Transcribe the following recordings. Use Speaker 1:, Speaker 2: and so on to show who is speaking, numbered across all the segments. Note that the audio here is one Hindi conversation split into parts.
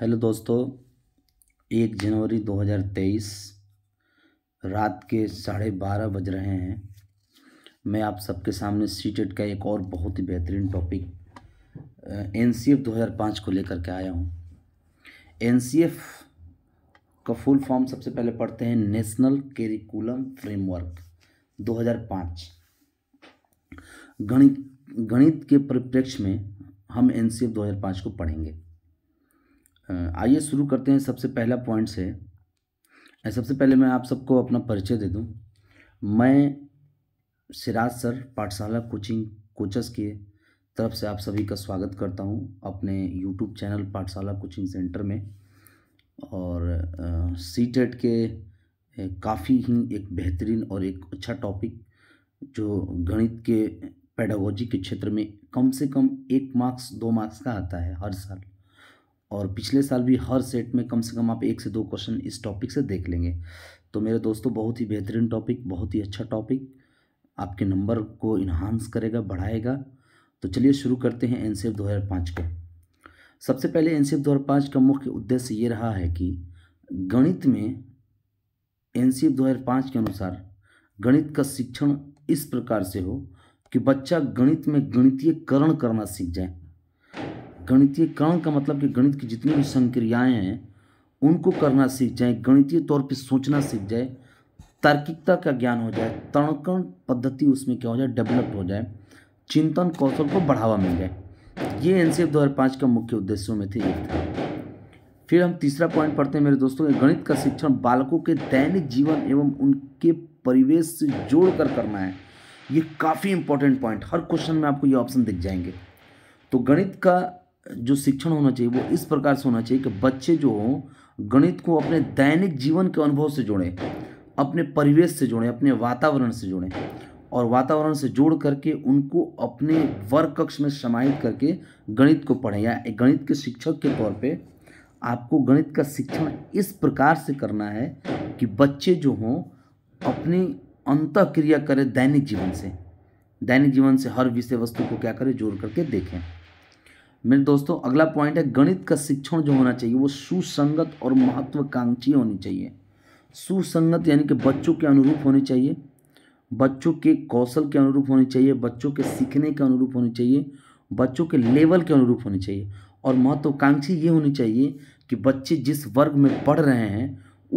Speaker 1: हेलो दोस्तों एक जनवरी 2023 रात के साढ़े बारह बज रहे हैं मैं आप सबके सामने सी e का एक और बहुत ही बेहतरीन टॉपिक एन सी एफ दो हज़ार पाँच को लेकर के आया हूँ एन सी एफ का फुल फॉर्म सबसे पहले पढ़ते हैं नेशनल कैरिकुलम फ्रेमवर्क 2005 गणित गणित के परिप्रेक्ष्य में हम एन सी एफ दो हज़ार पाँच को पढ़ेंगे आइए शुरू करते हैं सबसे पहला पॉइंट से सबसे पहले मैं आप सबको अपना परिचय दे दूं मैं सिराज सर पाठशाला कोचिंग कोचस के तरफ से आप सभी का स्वागत करता हूं अपने YouTube channel Pathshala coaching centre में और सी टेट e के काफ़ी ही एक बेहतरीन और एक अच्छा टॉपिक जो गणित के पैडागोजी के क्षेत्र में कम से कम एक मार्क्स दो मार्क्स का आता है हर साल और पिछले साल भी हर सेट में कम से कम आप एक से दो क्वेश्चन इस टॉपिक से देख लेंगे तो मेरे दोस्तों बहुत ही बेहतरीन टॉपिक बहुत ही अच्छा टॉपिक आपके नंबर को इन्हांस करेगा बढ़ाएगा तो चलिए शुरू करते हैं एन सी एफ का सबसे पहले एन सी एफ का मुख्य उद्देश्य ये रहा है कि गणित में एन सी एफ के अनुसार गणित का शिक्षण इस प्रकार से हो कि बच्चा गणित में गणितीयकरण करना सीख जाए गणितीय करण का मतलब कि गणित की जितनी भी संक्रियाएँ हैं उनको करना सीख जाए गणितीय तौर पर सोचना सीख जाए तार्किकता का ज्ञान हो जाए तरणकरण पद्धति उसमें क्या हो जाए डेवलप हो जाए चिंतन कौशल को बढ़ावा मिल जाए ये एन सी दो हज़ार पाँच का मुख्य उद्देश्यों में थे एक था फिर हम तीसरा पॉइंट पढ़ते हैं मेरे दोस्तों गणित का शिक्षण बालकों के दैनिक जीवन एवं उनके परिवेश से जोड़ कर करना है ये काफ़ी इंपॉर्टेंट पॉइंट हर क्वेश्चन में आपको ये ऑप्शन दिख जाएंगे तो गणित का जो शिक्षण होना चाहिए वो इस प्रकार से होना चाहिए कि बच्चे जो हों गणित को अपने दैनिक जीवन के अनुभव से जोड़ें अपने परिवेश से जोड़ें अपने वातावरण से जोड़ें और वातावरण से जोड़ करके उनको अपने वर्ग कक्ष में समाहित करके गणित को पढ़ें या गणित के शिक्षक के तौर पे आपको गणित का शिक्षण इस प्रकार से करना है कि बच्चे जो हों अपनी अंत क्रिया करें दैनिक जीवन से दैनिक जीवन से हर विषय वस्तु को क्या करें जोड़ करके देखें मेरे दोस्तों अगला पॉइंट है गणित का शिक्षण जो होना चाहिए वो सुसंगत और महत्वाकांक्षी होनी चाहिए सुसंगत यानी कि बच्चों के अनुरूप होनी चाहिए बच्चों के कौशल के अनुरूप होनी चाहिए बच्चों के सीखने के अनुरूप होनी चाहिए बच्चों के लेवल के अनुरूप होनी चाहिए और महत्वाकांक्षी ये होनी चाहिए कि बच्चे जिस वर्ग में पढ़ रहे हैं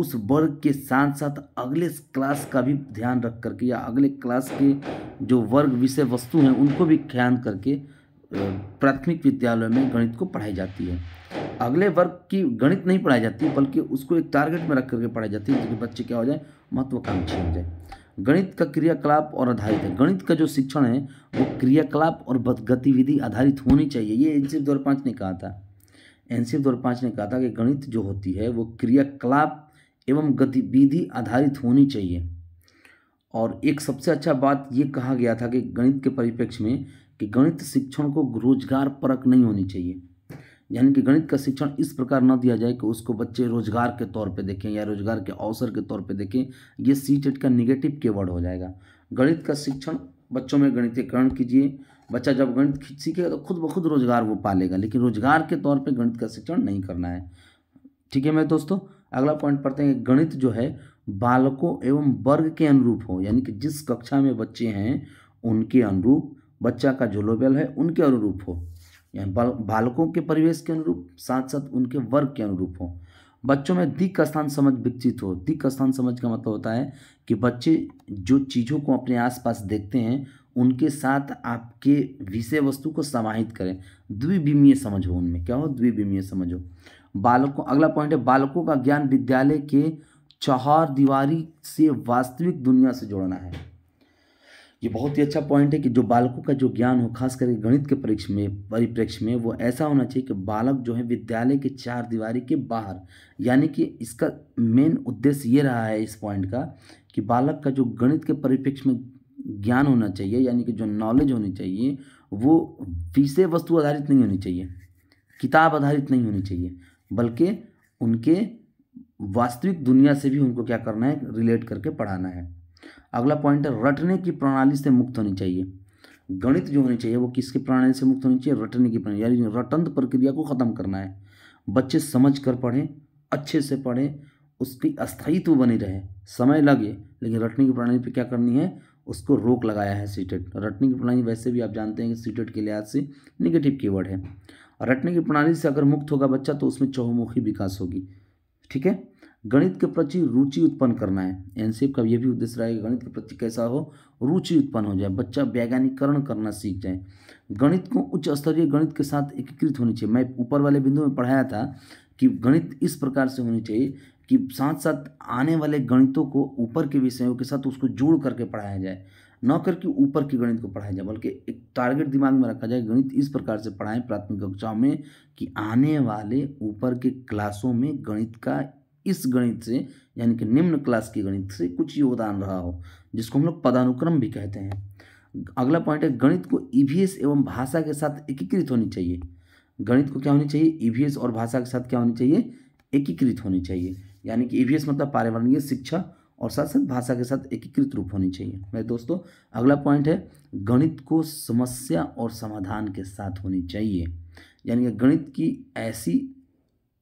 Speaker 1: उस वर्ग के साथ साथ अगले क्लास का भी ध्यान रख करके या अगले क्लास के जो वर्ग विषय वस्तु हैं उनको भी ख्याल करके प्राथमिक विद्यालय में गणित को पढ़ाई जाती है अगले वर्ग की गणित नहीं पढ़ाई जाती बल्कि उसको एक टारगेट में रख करके पढ़ाई जाती है जिसके बच्चे क्या हो जाए महत्वाकांक्षी हो जाए गणित का क्रियाकलाप और आधारित है गणित का जो शिक्षण है वो क्रियाकलाप और गतिविधि आधारित होनी चाहिए ये एन सी पाँच ने कहा था एन सी पाँच ने कहा था कि गणित जो होती है वो क्रियाकलाप एवं गतिविधि आधारित होनी चाहिए और एक सबसे अच्छा बात ये कहा गया था कि गणित के परिप्रेक्ष्य में कि गणित शिक्षण को रोजगार परक नहीं होनी चाहिए यानी कि गणित का शिक्षण इस प्रकार न दिया जाए कि उसको बच्चे रोजगार के तौर पे देखें या रोजगार के अवसर के तौर पे देखें ये सी टेट का निगेटिव कीवर्ड हो जाएगा गणित का शिक्षण बच्चों में गणितीकरण कीजिए बच्चा जब गणित सीखेगा तो खुद ब खुद रोजगार वो पालेगा लेकिन रोजगार के तौर पर गणित का शिक्षण नहीं करना है ठीक है मैं दोस्तों अगला पॉइंट पढ़ते हैं गणित जो है बालकों एवं वर्ग के अनुरूप हो यानी कि जिस कक्षा में बच्चे हैं उनके अनुरूप बच्चा का जो लोबेल है उनके अनुरूप हो यानी बालकों के परिवेश के अनुरूप साथ साथ उनके वर्ग के अनुरूप हो बच्चों में दिक स्थान समझ विकसित हो दिक स्थान समझ का मतलब होता है कि बच्चे जो चीज़ों को अपने आसपास देखते हैं उनके साथ आपके विषय वस्तु को समाहित करें द्विविमीय समझ हो उनमें क्या हो द्विविमीय समझ हो बालकों अगला पॉइंट है बालकों का ज्ञान विद्यालय के चौहार दीवारी से वास्तविक दुनिया से जोड़ना है ये बहुत ही अच्छा पॉइंट है कि जो बालकों का जो ज्ञान हो खास करके गणित के परीक्ष में परिप्रेक्ष्य में वो ऐसा होना चाहिए कि बालक जो है विद्यालय के चार दीवारी के बाहर यानी कि इसका मेन उद्देश्य ये रहा है इस पॉइंट का कि बालक का जो गणित के परिप्रेक्ष्य में ज्ञान होना चाहिए यानी कि जो नॉलेज होनी चाहिए वो विषय वस्तु आधारित नहीं होनी चाहिए किताब आधारित नहीं होनी चाहिए बल्कि उनके वास्तविक दुनिया से भी उनको क्या करना है रिलेट करके पढ़ाना है अगला पॉइंट है रटने की प्रणाली से मुक्त होनी चाहिए गणित जो होनी चाहिए वो किसकी प्रणाली से मुक्त होनी चाहिए रटने की प्रणाली यानी रटंत प्रक्रिया को ख़त्म करना है बच्चे समझ कर पढ़ें अच्छे से पढ़ें उसकी अस्थायित्व बनी रहे समय लगे लेकिन रटने की प्रणाली पर क्या करनी है उसको रोक लगाया है सीटेट e रटने की प्रणाली वैसे भी आप जानते हैं कि सीटेट e के लिहाज से निगेटिव की है रटने की प्रणाली से अगर मुक्त होगा बच्चा तो उसमें चहुमुखी विकास होगी ठीक है गणित के प्रति रुचि उत्पन्न करना है एनसीएफ का ये भी उद्देश्य रहेगा गणित के प्रति कैसा हो रुचि उत्पन्न हो जाए बच्चा वैज्ञानिकरण करना सीख जाए गणित को उच्च स्तरीय गणित के साथ एकीकृत होनी चाहिए मैं ऊपर वाले बिंदु में पढ़ाया था कि गणित इस प्रकार से होनी चाहिए कि साथ साथ आने वाले गणितों को ऊपर के विषयों के साथ उसको जोड़ करके पढ़ाया जाए न करके ऊपर के गणित को पढ़ाया जाए बल्कि एक टारगेट दिमाग में रखा जाए गणित इस प्रकार से पढ़ाएं प्राथमिक कक्षाओं में कि आने वाले ऊपर के क्लासों में गणित का इस गणित से यानी कि निम्न क्लास के गणित से कुछ योगदान रहा हो जिसको हम लोग पदानुक्रम भी कहते हैं अगला पॉइंट है गणित को ई e एवं भाषा के साथ एकीकृत होनी चाहिए गणित को क्या होनी चाहिए ई e और भाषा के साथ क्या होनी चाहिए एकीकृत होनी चाहिए यानी कि ई e मतलब पारिवारिक शिक्षा और साथ साथ भाषा के साथ एकीकृत रूप होनी चाहिए मेरे दोस्तों अगला पॉइंट है गणित को समस्या और समाधान के साथ होनी चाहिए यानी कि गणित की ऐसी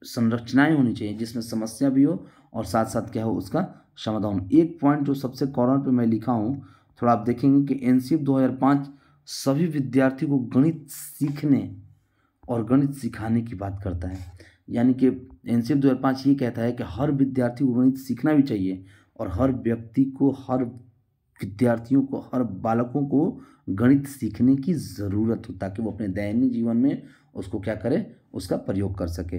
Speaker 1: संरचनाएं होनी चाहिए जिसमें समस्या भी हो और साथ साथ क्या हो उसका समाधान एक पॉइंट जो सबसे कॉर्नर पे मैं लिखा हूँ थोड़ा आप देखेंगे कि एन सी सभी विद्यार्थी को गणित सीखने और गणित सिखाने की बात करता है यानी कि एन सी ये कहता है कि हर विद्यार्थी को गणित सीखना भी चाहिए और हर व्यक्ति को हर विद्यार्थियों को हर बालकों को गणित सीखने की ज़रूरत हो ताकि वो अपने दैनिक जीवन में उसको क्या करे उसका प्रयोग कर सके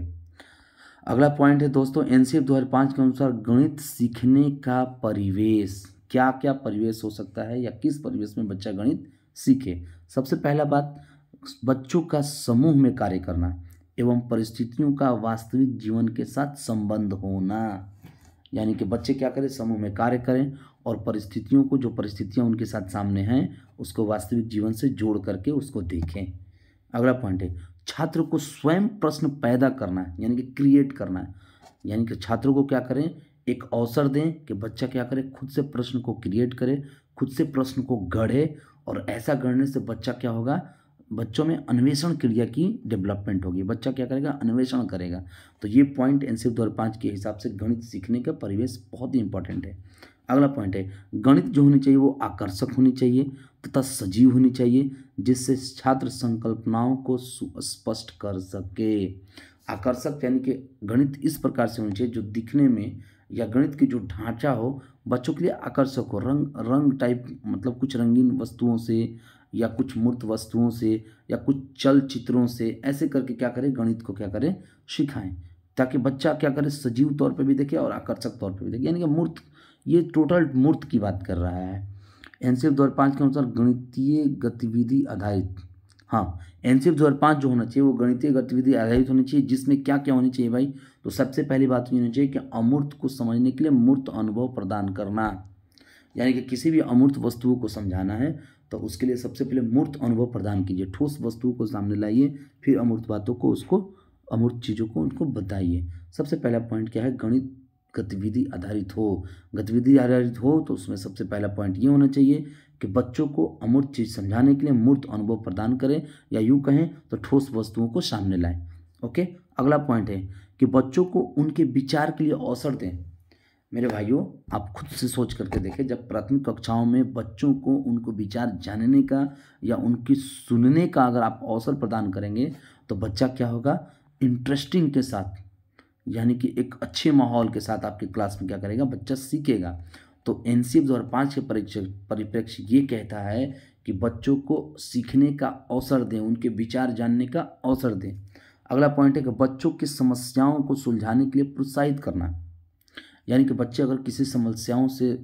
Speaker 1: अगला पॉइंट है दोस्तों एनसीएफ 2005 के अनुसार गणित सीखने का परिवेश क्या क्या परिवेश हो सकता है या किस परिवेश में बच्चा गणित सीखे सबसे पहला बात बच्चों का समूह में कार्य करना एवं परिस्थितियों का वास्तविक जीवन के साथ संबंध होना यानी कि बच्चे क्या करें समूह में कार्य करें और परिस्थितियों को जो परिस्थितियाँ उनके साथ सामने हैं उसको वास्तविक जीवन से जोड़ करके उसको देखें अगला पॉइंट है छात्र को स्वयं प्रश्न पैदा करना है यानी कि क्रिएट करना है यानी कि छात्रों को क्या करें एक अवसर दें कि बच्चा क्या करे खुद से प्रश्न को क्रिएट करे खुद से प्रश्न को गढ़े और ऐसा गढ़ने से बच्चा क्या होगा बच्चों में अन्वेषण क्रिया की डेवलपमेंट होगी बच्चा क्या करेगा अन्वेषण करेगा तो ये पॉइंट एन सी पाँच के हिसाब से गणित सीखने का परिवेश बहुत ही इंपॉर्टेंट है अगला पॉइंट है गणित जो होनी चाहिए वो आकर्षक होनी चाहिए तथा सजीव होनी चाहिए जिससे छात्र संकल्पनाओं को सुस्पष्ट कर सके आकर्षक यानी कि गणित इस प्रकार से होनी चाहिए जो दिखने में या गणित की जो ढांचा हो बच्चों के लिए आकर्षक हो रंग रंग टाइप मतलब कुछ रंगीन वस्तुओं से या कुछ मूर्त वस्तुओं से या कुछ चलचित्रों से ऐसे करके क्या करें गणित को क्या करें सिखाएं ताकि बच्चा क्या करे सजीव तौर पर भी देखे और आकर्षक तौर पर भी देखे यानी कि मूर्त ये टोटल मूर्त की बात कर रहा है एन सी एफ दो हज़ार पाँच के अनुसार गणितीय गतिविधि आधारित हाँ एन सी एफ दो हज़ार पाँच जो होना चाहिए वो गणितीय गतिविधि आधारित होनी चाहिए जिसमें क्या क्या होनी चाहिए भाई तो सबसे पहली बात तो ये होनी चाहिए कि अमूर्त को समझने के लिए मूर्त अनुभव प्रदान करना यानी कि किसी भी अमूर्त वस्तुओं को समझाना है तो उसके लिए सबसे पहले मूर्त अनुभव प्रदान कीजिए ठोस वस्तुओं को सामने लाइए फिर अमूर्त बातों को उसको अमूर्त चीज़ों को उनको बताइए सबसे पहला पॉइंट क्या है गणित गतिविधि आधारित हो गतिविधि आधारित हो तो उसमें सबसे पहला पॉइंट ये होना चाहिए कि बच्चों को अमूर्त चीज़ समझाने के लिए मूर्त अनुभव प्रदान करें या यूँ कहें तो ठोस वस्तुओं को सामने लाएं ओके अगला पॉइंट है कि बच्चों को उनके विचार के लिए अवसर दें मेरे भाइयों आप खुद से सोच करके देखें जब प्राथमिक कक्षाओं में बच्चों को उनको विचार जानने का या उनकी सुनने का अगर आप अवसर प्रदान करेंगे तो बच्चा क्या होगा इंटरेस्टिंग के साथ यानी कि एक अच्छे माहौल के साथ आपके क्लास में क्या करेगा बच्चा सीखेगा तो एन सी एफ दो पाँच के परिप्रेक्ष्य ये कहता है कि बच्चों को सीखने का अवसर दें उनके विचार जानने का अवसर दें अगला पॉइंट है कि बच्चों की समस्याओं को सुलझाने के लिए प्रोत्साहित करना यानी कि बच्चे अगर किसी समस्याओं से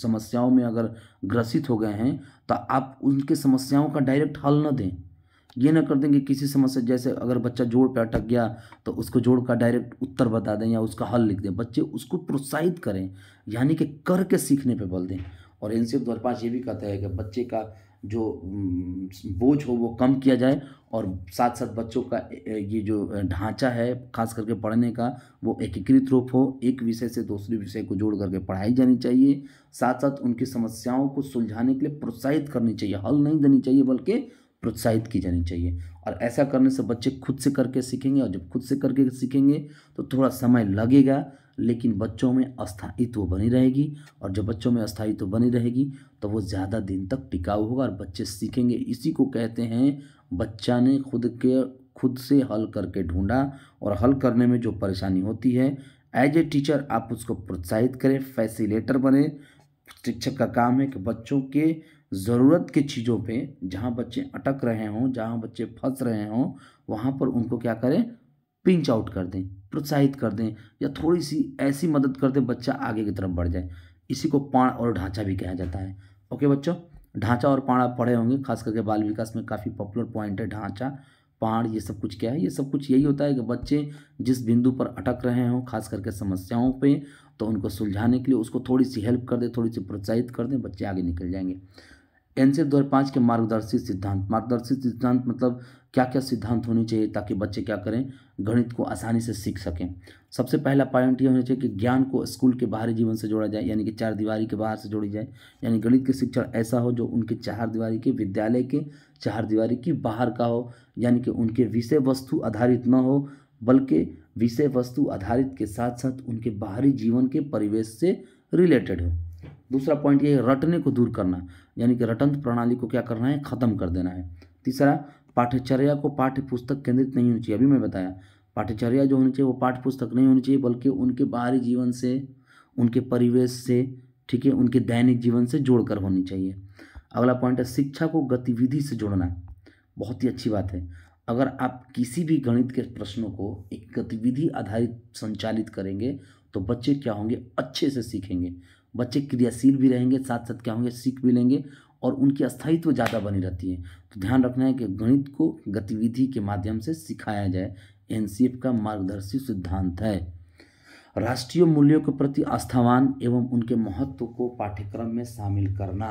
Speaker 1: समस्याओं में अगर ग्रसित हो गए हैं तो आप उनके समस्याओं का डायरेक्ट हल न दें ये ना कर दें कि किसी समस्या जैसे अगर बच्चा जोड़ पे अटक गया तो उसको जोड़ का डायरेक्ट उत्तर बता दें या उसका हल लिख दें बच्चे उसको प्रोत्साहित करें यानी कि करके सीखने पर बल दें और एन सी एफ ये भी कहता है कि बच्चे का जो बोझ हो वो कम किया जाए और साथ साथ बच्चों का ये जो ढांचा है खास करके पढ़ने का वो एकीकृत रूप हो एक विषय से दूसरे विषय को जोड़ करके पढ़ाई जानी चाहिए साथ साथ उनकी समस्याओं को सुलझाने के लिए प्रोत्साहित करनी चाहिए हल नहीं देनी चाहिए बल्कि प्रोत्साहित की जानी चाहिए और ऐसा करने से बच्चे खुद से करके सीखेंगे और जब खुद से करके सीखेंगे तो थोड़ा समय लगेगा लेकिन बच्चों में अस्थायित्व बनी रहेगी और जब बच्चों में अस्थायित्व बनी रहेगी तो वो ज़्यादा दिन तक टिकाऊ होगा और बच्चे सीखेंगे इसी को कहते हैं बच्चा ने खुद के खुद से हल करके ढूंढा और हल करने में जो परेशानी होती है एज ए टीचर आप उसको प्रोत्साहित करें फैसिलेटर बने शिक्षक का काम है कि बच्चों के ज़रूरत की चीज़ों पे जहाँ बच्चे अटक रहे हों जहाँ बच्चे फंस रहे हों वहाँ पर उनको क्या करें पिंच आउट कर दें प्रोत्साहित कर दें या थोड़ी सी ऐसी मदद कर दें बच्चा आगे की तरफ बढ़ जाए इसी को पाण और ढांचा भी कहा जाता है ओके बच्चों ढांचा और पाण आप पढ़े होंगे खास करके बाल विकास में काफ़ी पॉपुलर पॉइंट है ढांचा पाण ये सब कुछ क्या है ये सब कुछ यही होता है कि बच्चे जिस बिंदु पर अटक रहे हों खास करके समस्याओं पे तो उनको सुलझाने के लिए उसको थोड़ी सी हेल्प कर दें थोड़ी सी प्रोत्साहित कर दें बच्चे आगे निकल जाएंगे एन सी दो पाँच के मार्गदर्शी सिद्धांत मार्गदर्शी सिद्धांत मतलब क्या क्या सिद्धांत होने चाहिए ताकि बच्चे क्या करें गणित को आसानी से सीख सकें सबसे पहला पॉइंट ये होना चाहिए कि ज्ञान को स्कूल के बाहरी जीवन से जोड़ा जाए यानी कि चार दीवारी के बाहर से जोड़ी जाए यानी गणित की शिक्षण ऐसा हो जो उनके चार दीवारी के विद्यालय के चार दीवारी की बाहर का हो यानी कि उनके विषय वस्तु आधारित न हो बल्कि विषय वस्तु आधारित के साथ साथ उनके बाहरी जीवन के परिवेश से रिलेटेड हो दूसरा पॉइंट ये रटने को दूर करना यानी कि रटंत प्रणाली को क्या करना है ख़त्म कर देना है तीसरा पाठ्यचर्या को पाठ्य पुस्तक केंद्रित नहीं होनी चाहिए अभी मैं बताया पाठ्यचर्या जो होनी चाहिए वो पाठ्य पुस्तक नहीं होनी चाहिए बल्कि उनके बाहरी जीवन से उनके परिवेश से ठीक है उनके दैनिक जीवन से जोड़कर होनी चाहिए अगला पॉइंट है शिक्षा को गतिविधि से जोड़ना बहुत ही अच्छी बात है अगर आप किसी भी गणित के प्रश्नों को एक गतिविधि आधारित संचालित करेंगे तो बच्चे क्या होंगे अच्छे से सीखेंगे बच्चे क्रियाशील भी रहेंगे साथ साथ क्या होंगे सीख भी लेंगे और उनकी अस्थायित्व ज़्यादा बनी रहती है तो ध्यान रखना है कि गणित को गतिविधि के माध्यम से सिखाया जाए एन का मार्गदर्शी सिद्धांत है राष्ट्रीय मूल्यों के प्रति आस्थावान एवं उनके महत्व को पाठ्यक्रम में शामिल करना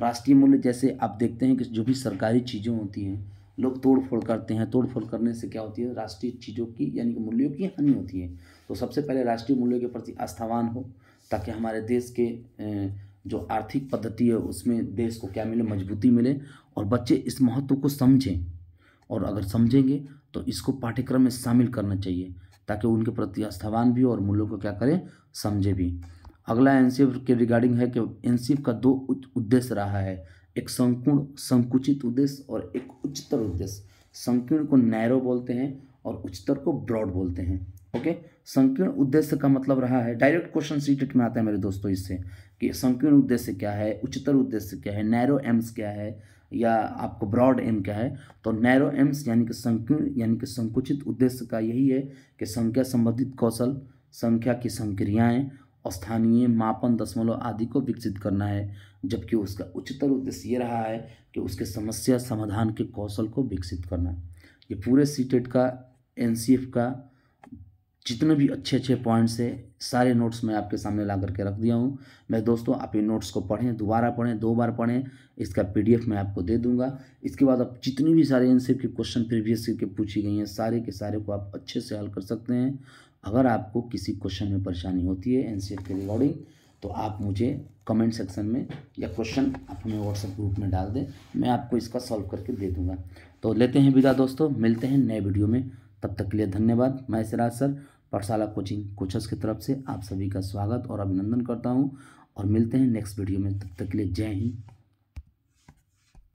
Speaker 1: राष्ट्रीय मूल्य जैसे आप देखते हैं कि जो भी सरकारी चीज़ें होती हैं लोग तोड़फोड़ करते हैं तोड़फोड़ करने से क्या होती है राष्ट्रीय चीज़ों की यानी कि मूल्यों की हानि होती है तो सबसे पहले राष्ट्रीय मूल्यों के प्रति आस्थावान हो ताकि हमारे देश के जो आर्थिक पद्धति है उसमें देश को क्या मिले मजबूती मिले और बच्चे इस महत्व को समझें और अगर समझेंगे तो इसको पाठ्यक्रम में शामिल करना चाहिए ताकि उनके प्रति आस्थावान भी और मूल्यों को क्या करें समझे भी अगला एन के रिगार्डिंग है कि एन का दो उद्देश्य रहा है एक संकुण संकुचित उद्देश्य और एक उच्चतर उद्देश्य संकीर्ण को नैरो बोलते हैं और उच्चतर को ब्रॉड बोलते हैं ओके संकीर्ण उद्देश्य का मतलब रहा है डायरेक्ट क्वेश्चन सीटेट में आता है मेरे दोस्तों इससे कि संकीर्ण उद्देश्य क्या है उच्चतर उद्देश्य क्या है नैरो एम्स क्या है या आपको ब्रॉड एम क्या है तो नैरो एम्स यानी कि संकीर्ण यानी कि संकुचित उद्देश्य का यही है कि संख्या संबंधित कौशल संख्या की संक्रियाएँ स्थानीय मापन दशमलव आदि को विकसित करना है जबकि उसका उच्चतर उद्देश्य ये रहा है कि उसके समस्या समाधान के कौशल को विकसित करना है ये पूरे सीटेट e का एन का जितने भी अच्छे अच्छे पॉइंट्स है सारे नोट्स मैं आपके सामने ला करके रख दिया हूँ मैं दोस्तों आप इन नोट्स को पढ़ें दोबारा पढ़ें दो बार पढ़ें इसका पीडीएफ मैं आपको दे दूंगा इसके बाद आप जितनी भी सारे एन के क्वेश्चन प्रीवियस ईयर के पूछी गई हैं सारे के सारे को आप अच्छे से हल कर सकते हैं अगर आपको किसी क्वेश्चन में परेशानी होती है एन के रिगार्डिंग तो आप मुझे कमेंट सेक्शन में या क्वेश्चन आप हमें व्हाट्सएप ग्रुप में डाल दें मैं आपको इसका सॉल्व करके दे दूँगा तो लेते हैं विदा दोस्तों मिलते हैं नए वीडियो में तब तक के लिए धन्यवाद मैं सिराज सर पाठशाला कोचिंग कोचस की तरफ से आप सभी का स्वागत और अभिनंदन करता हूँ और मिलते हैं नेक्स्ट वीडियो में तब तक के लिए जय हिंद